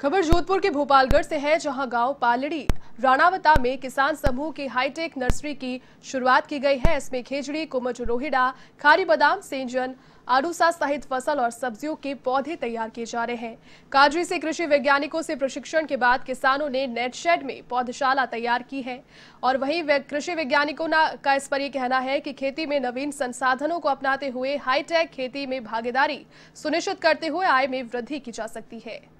खबर जोधपुर के भोपालगढ़ से है जहां गांव पालड़ी राणावता में किसान समूह की हाईटेक नर्सरी की शुरुआत की गई है इसमें खेजड़ी कुमच रोहिड़ा खारी बादाम सेंजन आड़ूसा सहित फसल और सब्जियों के पौधे तैयार किए जा रहे हैं काजरी से कृषि वैज्ञानिकों से प्रशिक्षण के बाद किसानों ने नेट शेड में पौधशाला तैयार की है और वहीं कृषि वैज्ञानिकों का इस पर यह कहना है कि खेती में नवीन संसाधनों को अपनाते हुए हाईटेक खेती में भागीदारी सुनिश्चित करते हुए आय में वृद्धि की जा सकती है